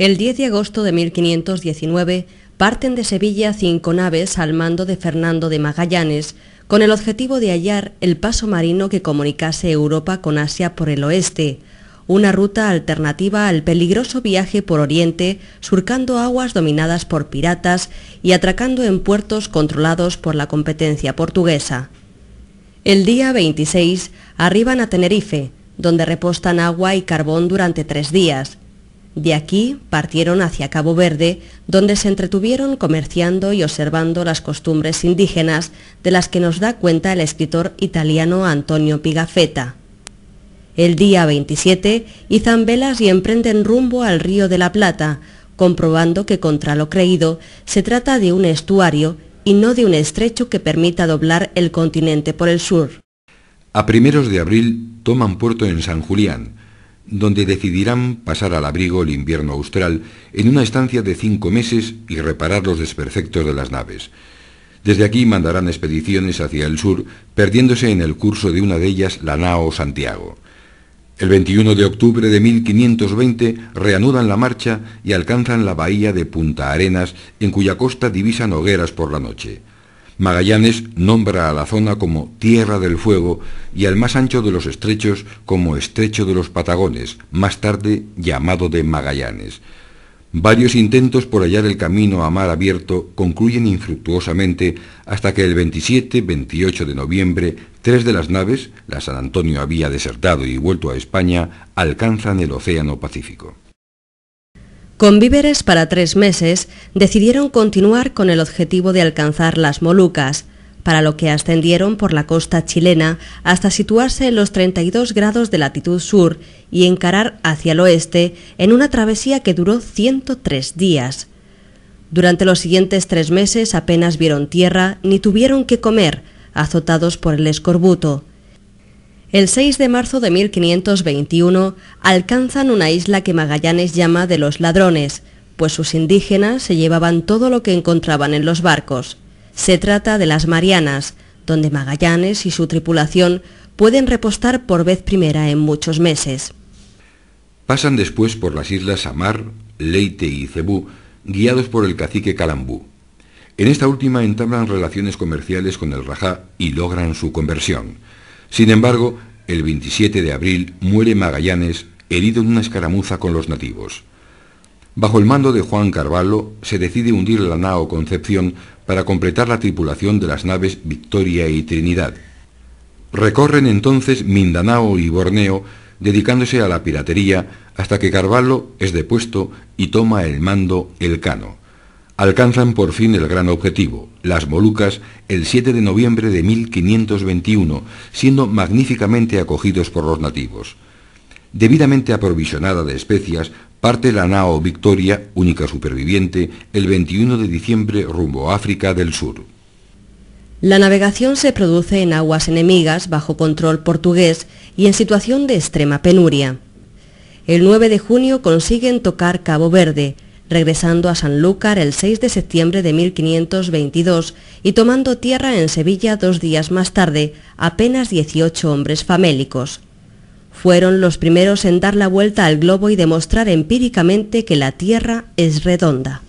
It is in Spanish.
El 10 de agosto de 1519 parten de Sevilla cinco naves al mando de Fernando de Magallanes, con el objetivo de hallar el paso marino que comunicase Europa con Asia por el oeste, una ruta alternativa al peligroso viaje por Oriente, surcando aguas dominadas por piratas y atracando en puertos controlados por la competencia portuguesa. El día 26 arriban a Tenerife, donde repostan agua y carbón durante tres días, de aquí partieron hacia Cabo Verde, donde se entretuvieron comerciando y observando las costumbres indígenas de las que nos da cuenta el escritor italiano Antonio Pigafetta. El día 27 izan velas y emprenden rumbo al río de la Plata, comprobando que contra lo creído se trata de un estuario y no de un estrecho que permita doblar el continente por el sur. A primeros de abril toman puerto en San Julián, donde decidirán pasar al abrigo el invierno austral en una estancia de cinco meses y reparar los desperfectos de las naves. Desde aquí mandarán expediciones hacia el sur, perdiéndose en el curso de una de ellas la nao Santiago. El 21 de octubre de 1520 reanudan la marcha y alcanzan la bahía de Punta Arenas, en cuya costa divisan hogueras por la noche. Magallanes nombra a la zona como Tierra del Fuego y al más ancho de los estrechos como Estrecho de los Patagones, más tarde llamado de Magallanes. Varios intentos por hallar el camino a mar abierto concluyen infructuosamente hasta que el 27-28 de noviembre tres de las naves, la San Antonio había desertado y vuelto a España, alcanzan el Océano Pacífico. Con víveres para tres meses, decidieron continuar con el objetivo de alcanzar las Molucas, para lo que ascendieron por la costa chilena hasta situarse en los 32 grados de latitud sur y encarar hacia el oeste en una travesía que duró 103 días. Durante los siguientes tres meses apenas vieron tierra ni tuvieron que comer, azotados por el escorbuto. El 6 de marzo de 1521 alcanzan una isla que Magallanes llama de los ladrones, pues sus indígenas se llevaban todo lo que encontraban en los barcos. Se trata de las Marianas, donde Magallanes y su tripulación pueden repostar por vez primera en muchos meses. Pasan después por las islas Samar, Leyte y Cebú, guiados por el cacique Calambú. En esta última entablan relaciones comerciales con el Rajá y logran su conversión. Sin embargo, el 27 de abril muere Magallanes herido en una escaramuza con los nativos. Bajo el mando de Juan Carvalho se decide hundir la nao Concepción para completar la tripulación de las naves Victoria y Trinidad. Recorren entonces Mindanao y Borneo dedicándose a la piratería hasta que Carvalho es depuesto y toma el mando el Cano alcanzan por fin el gran objetivo, las Molucas, el 7 de noviembre de 1521, siendo magníficamente acogidos por los nativos. Debidamente aprovisionada de especias, parte la nao Victoria, única superviviente, el 21 de diciembre rumbo a África del Sur. La navegación se produce en aguas enemigas bajo control portugués y en situación de extrema penuria. El 9 de junio consiguen tocar Cabo Verde, regresando a Sanlúcar el 6 de septiembre de 1522 y tomando tierra en Sevilla dos días más tarde, apenas 18 hombres famélicos. Fueron los primeros en dar la vuelta al globo y demostrar empíricamente que la Tierra es redonda.